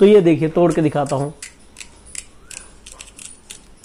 तो ये देखिए तोड़ के दिखाता हूँ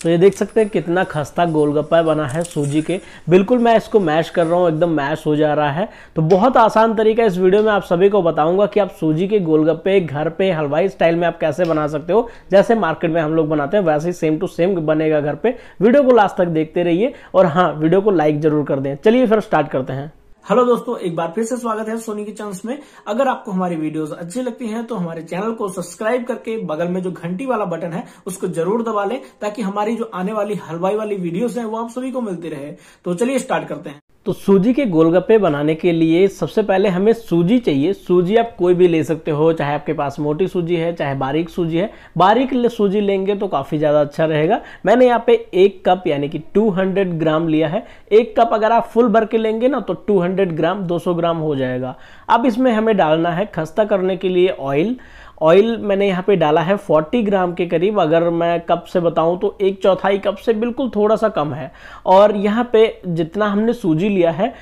तो ये देख सकते हैं कितना खस्ता गोलगप्पा बना है सूजी के बिल्कुल मैं इसको मैश कर रहा हूँ एकदम मैश हो जा रहा है तो बहुत आसान तरीका इस वीडियो में आप सभी को बताऊंगा कि आप सूजी के गोलगप्पे घर पे हलवाई स्टाइल में आप कैसे बना सकते हो जैसे मार्केट में हम लोग बनाते हैं वैसे ही सेम टू सेम बनेगा घर पर वीडियो को लास्ट तक देखते रहिए और हाँ वीडियो को लाइक जरूर कर दें चलिए फिर स्टार्ट करते हैं हेलो दोस्तों एक बार फिर से स्वागत है सोनी के चांस में अगर आपको हमारी वीडियोस अच्छी लगती हैं तो हमारे चैनल को सब्सक्राइब करके बगल में जो घंटी वाला बटन है उसको जरूर दबा लें ताकि हमारी जो आने वाली हलवाई वाली वीडियोस हैं वो आप सभी को मिलती रहे तो चलिए स्टार्ट करते हैं तो सूजी के गोलगप्पे बनाने के लिए सबसे पहले हमें सूजी चाहिए सूजी आप कोई भी ले सकते हो चाहे आपके पास मोटी सूजी है चाहे बारीक सूजी है बारीक सूजी लेंगे तो काफ़ी ज़्यादा अच्छा रहेगा मैंने यहाँ पे एक कप यानी कि 200 ग्राम लिया है एक कप अगर आप फुल भर के लेंगे ना तो 200 ग्राम 200 ग्राम हो जाएगा अब इसमें हमें डालना है खस्ता करने के लिए ऑयल ऑयल मैंने यहाँ पे डाला है 40 ग्राम के करीब अगर मैं कप से बताऊँ तो एक चौथाई कप से बिल्कुल थोड़ा सा कम है और यहाँ पे जितना हमने सूजी लिया है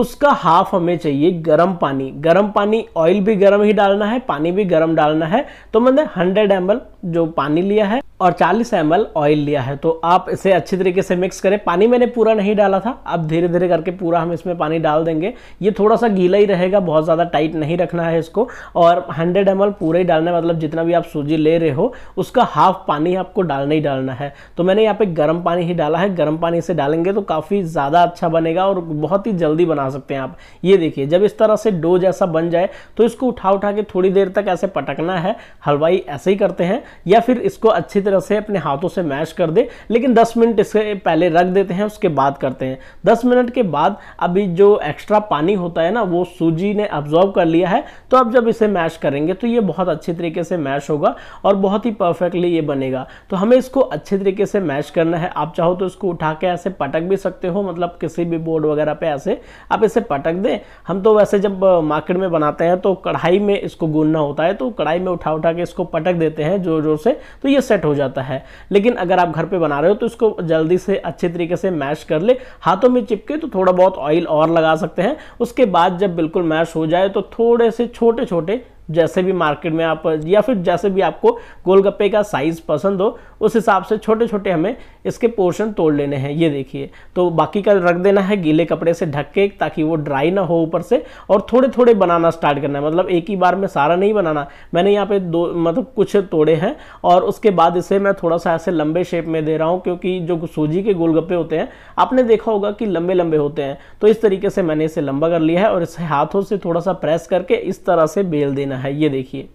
उसका हाफ हमें चाहिए गरम पानी गरम पानी ऑयल भी गरम ही डालना है पानी भी गरम डालना है तो मैंने 100 एम जो पानी लिया है और 40 एम ऑयल लिया है तो आप इसे अच्छी तरीके से मिक्स करें पानी मैंने पूरा नहीं डाला था अब धीरे धीरे करके पूरा हम इसमें पानी डाल देंगे ये थोड़ा सा गीला ही रहेगा बहुत ज़्यादा टाइट नहीं रखना है इसको और 100 एम पूरा ही डालना है मतलब जितना भी आप सूजी ले रहे हो उसका हाफ पानी आपको डालना ही डालना है तो मैंने यहाँ पर गर्म पानी ही डाला है गर्म पानी से डालेंगे तो काफ़ी ज़्यादा अच्छा बनेगा और बहुत ही जल्दी बना सकते हैं आप ये देखिए जब इस तरह से डो जैसा बन जाए तो इसको उठा उठा के थोड़ी देर तक ऐसे पटकना है हलवाई ऐसे ही करते हैं या फिर इसको अच्छी तरह से अपने हाथों से मैश कर दे लेकिन 10 मिनट इसके पहले रख देते हैं उसके बाद करते हैं 10 मिनट के बाद अभी जो एक्स्ट्रा पानी होता है ना वो सूजी ने अब्जॉर्व कर लिया है तो अब जब इसे मैश करेंगे तो ये बहुत अच्छे तरीके से मैश होगा और बहुत ही परफेक्टली ये बनेगा तो हमें इसको अच्छे तरीके से मैश करना है आप चाहो तो इसको उठा के ऐसे पटक भी सकते हो मतलब किसी भी बोर्ड वगैरह पर ऐसे आप इसे पटक दें हम तो वैसे जब मार्केट में बनाते हैं तो कढ़ाई में इसको गूंदना होता है तो कढ़ाई में उठा उठा के इसको पटक देते हैं जोर जोर से तो ये सेट हो जाता है लेकिन अगर आप घर पे बना रहे हो तो इसको जल्दी से अच्छे तरीके से मैश कर ले हाथों में चिपके तो थोड़ा बहुत ऑयल और लगा सकते हैं उसके बाद जब बिल्कुल मैश हो जाए तो थोड़े से छोटे छोटे जैसे भी मार्केट में आप या फिर जैसे भी आपको गोलगप्पे का साइज़ पसंद हो उस हिसाब से छोटे छोटे हमें इसके पोर्शन तोड़ लेने हैं ये देखिए तो बाकी का रख देना है गीले कपड़े से ढक के ताकि वो ड्राई ना हो ऊपर से और थोड़े थोड़े बनाना स्टार्ट करना है मतलब एक ही बार में सारा नहीं बनाना मैंने यहाँ पे दो मतलब कुछ तोड़े हैं और उसके बाद इसे मैं थोड़ा सा ऐसे लंबे शेप में दे रहा हूँ क्योंकि जो सूजी के गोलगप्पे होते हैं आपने देखा होगा कि लंबे लंबे होते हैं तो इस तरीके से मैंने इसे लंबा कर लिया है और इसे हाथों से थोड़ा सा प्रेस करके इस तरह से बेल देना करना है ये देखिए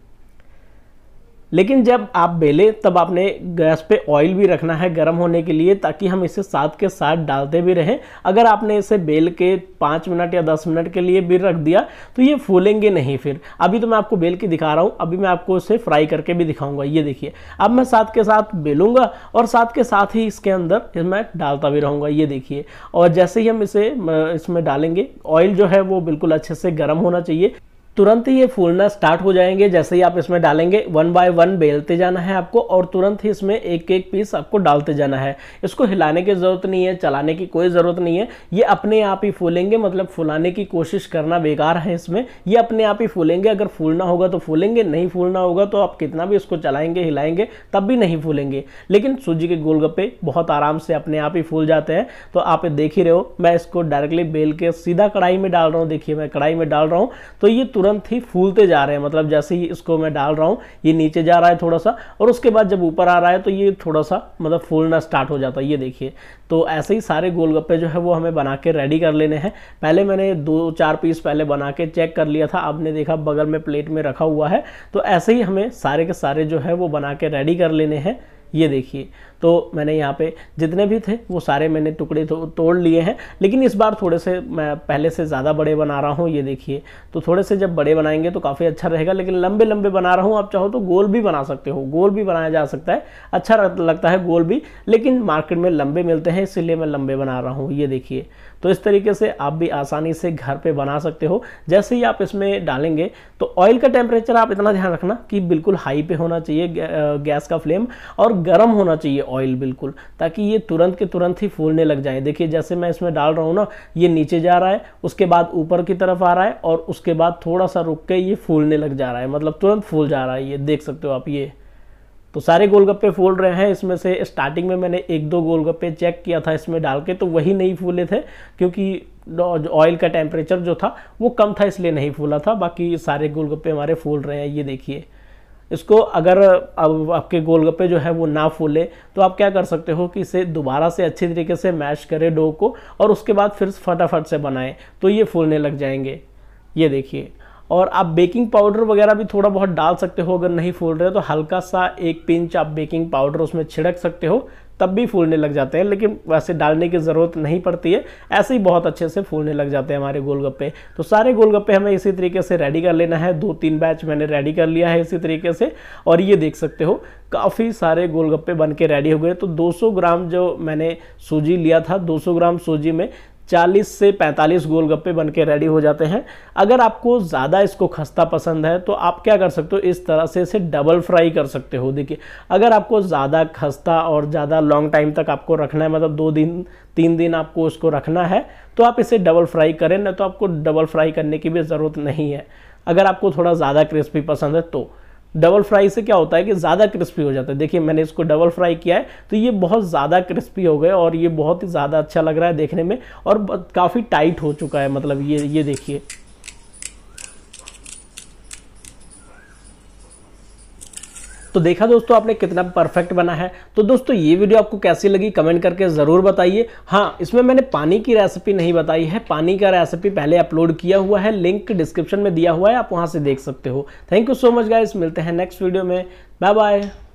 लेकिन जब आप बेलें तब आपने गैस पे ऑयल भी रखना है गर्म होने के लिए ताकि हम इसे साथ के साथ डालते भी रहें अगर आपने इसे बेल के पाँच मिनट या दस मिनट के लिए भी रख दिया तो ये फूलेंगे नहीं फिर अभी तो मैं आपको बेल के दिखा रहा हूँ अभी मैं आपको इसे फ्राई करके भी दिखाऊंगा ये देखिए अब मैं साथ के साथ बेलूँगा और साथ के साथ ही इसके अंदर मैं डालता भी रहूँगा ये देखिए और जैसे ही हम इसे इसमें डालेंगे ऑयल जो है वो बिल्कुल अच्छे से गर्म होना चाहिए तुरंत ही ये फूलना स्टार्ट हो जाएंगे जैसे ही आप इसमें डालेंगे वन बाय वन बेलते जाना है आपको और तुरंत ही इसमें एक एक पीस आपको डालते जाना है इसको हिलाने की ज़रूरत नहीं है चलाने की कोई ज़रूरत नहीं है ये अपने आप ही फूलेंगे मतलब फूलाने की कोशिश करना बेकार है इसमें ये अपने आप ही फूलेंगे अगर फूलना होगा तो फूलेंगे नहीं फूलना होगा तो आप कितना भी इसको चलाएंगे हिलाएंगे तब भी नहीं फूलेंगे लेकिन सूजी के गोलगप्पे बहुत आराम से अपने आप ही फूल जाते हैं तो आप देख ही रहे हो मैं इसको डायरेक्टली बेल के सीधा कढ़ाई में डाल रहा हूँ देखिए मैं कढ़ाई में डाल रहा हूँ तो ये तुरंत तुरंत ही फूलते जा रहे हैं मतलब जैसे ही इसको मैं डाल रहा हूँ ये नीचे जा रहा है थोड़ा सा और उसके बाद जब ऊपर आ रहा है तो ये थोड़ा सा मतलब फूलना स्टार्ट हो जाता है ये देखिए तो ऐसे ही सारे गोलगप्पे जो है वो हमें बना के रेडी कर लेने हैं पहले मैंने दो चार पीस पहले बना के चेक कर लिया था आपने देखा बगल में प्लेट में रखा हुआ है तो ऐसे ही हमें सारे के सारे जो है वो बना के रेडी कर लेने हैं ये देखिए तो मैंने यहाँ पे जितने भी थे वो सारे मैंने टुकड़े तो, तोड़ लिए हैं लेकिन इस बार थोड़े से मैं पहले से ज़्यादा बड़े बना रहा हूँ ये देखिए तो थोड़े से जब बड़े बनाएंगे तो काफ़ी अच्छा रहेगा लेकिन लंबे लंबे बना रहा हूँ आप चाहो तो गोल भी बना सकते हो गोल भी बनाया जा सकता है अच्छा लगता है गोल भी लेकिन मार्केट में लंबे मिलते हैं इसीलिए मैं लंबे बना रहा हूँ ये देखिए तो इस तरीके से आप भी आसानी से घर पे बना सकते हो जैसे ही आप इसमें डालेंगे तो ऑयल का टेम्परेचर आप इतना ध्यान रखना कि बिल्कुल हाई पे होना चाहिए गैस का फ्लेम और गर्म होना चाहिए ऑयल बिल्कुल ताकि ये तुरंत के तुरंत ही फूलने लग जाए देखिए जैसे मैं इसमें डाल रहा हूँ ना ये नीचे जा रहा है उसके बाद ऊपर की तरफ आ रहा है और उसके बाद थोड़ा सा रुक के ये फूलने लग जा रहा है मतलब तुरंत फूल जा रहा है ये देख सकते हो आप ये तो सारे गोलगप्पे फूल रहे हैं इसमें से स्टार्टिंग में मैंने एक दो गोलगप्पे चेक किया था इसमें डाल के तो वही नहीं फूले थे क्योंकि ऑयल का टेम्परेचर जो था वो कम था इसलिए नहीं फूला था बाकी सारे गोलगप्पे हमारे फूल रहे हैं ये देखिए इसको अगर अब आपके गोलगप्पे जो है वो ना फूले तो आप क्या कर सकते हो कि इसे दोबारा से अच्छे तरीके से मैश करें डो को और उसके बाद फिर फटाफट से बनाएं तो ये फूलने लग जाएंगे ये देखिए और आप बेकिंग पाउडर वगैरह भी थोड़ा बहुत डाल सकते हो अगर नहीं फूल रहे तो हल्का सा एक पिंच आप बेकिंग पाउडर उसमें छिड़क सकते हो तब भी फूलने लग जाते हैं लेकिन वैसे डालने की ज़रूरत नहीं पड़ती है ऐसे ही बहुत अच्छे से फूलने लग जाते हैं हमारे गोलगप्पे तो सारे गोलगप्पे हमें इसी तरीके से रेडी कर लेना है दो तीन बैच मैंने रेडी कर लिया है इसी तरीके से और ये देख सकते हो काफ़ी सारे गोलगप्पे बन के रेडी हो गए तो 200 ग्राम जो मैंने सूजी लिया था 200 ग्राम सूजी में 40 से 45 गोलगप्पे बन के रेडी हो जाते हैं अगर आपको ज़्यादा इसको खस्ता पसंद है तो आप क्या कर सकते हो इस तरह से इसे डबल फ्राई कर सकते हो देखिए अगर आपको ज़्यादा खस्ता और ज़्यादा लॉन्ग टाइम तक आपको रखना है मतलब दो दिन तीन दिन आपको उसको रखना है तो आप इसे डबल फ्राई करें ना तो आपको डबल फ्राई करने की भी ज़रूरत नहीं है अगर आपको थोड़ा ज़्यादा क्रिस्पी पसंद है तो डबल फ्राई से क्या होता है कि ज़्यादा क्रिस्पी हो जाता है देखिए मैंने इसको डबल फ्राई किया है तो ये बहुत ज़्यादा क्रिस्पी हो गए और ये बहुत ही ज़्यादा अच्छा लग रहा है देखने में और काफ़ी टाइट हो चुका है मतलब ये ये देखिए तो देखा दोस्तों आपने कितना परफेक्ट बना है तो दोस्तों ये वीडियो आपको कैसी लगी कमेंट करके ज़रूर बताइए हाँ इसमें मैंने पानी की रेसिपी नहीं बताई है पानी का रेसिपी पहले अपलोड किया हुआ है लिंक डिस्क्रिप्शन में दिया हुआ है आप वहाँ से देख सकते हो thank you so much guys मिलते हैं नेक्स्ट वीडियो में बाय बाय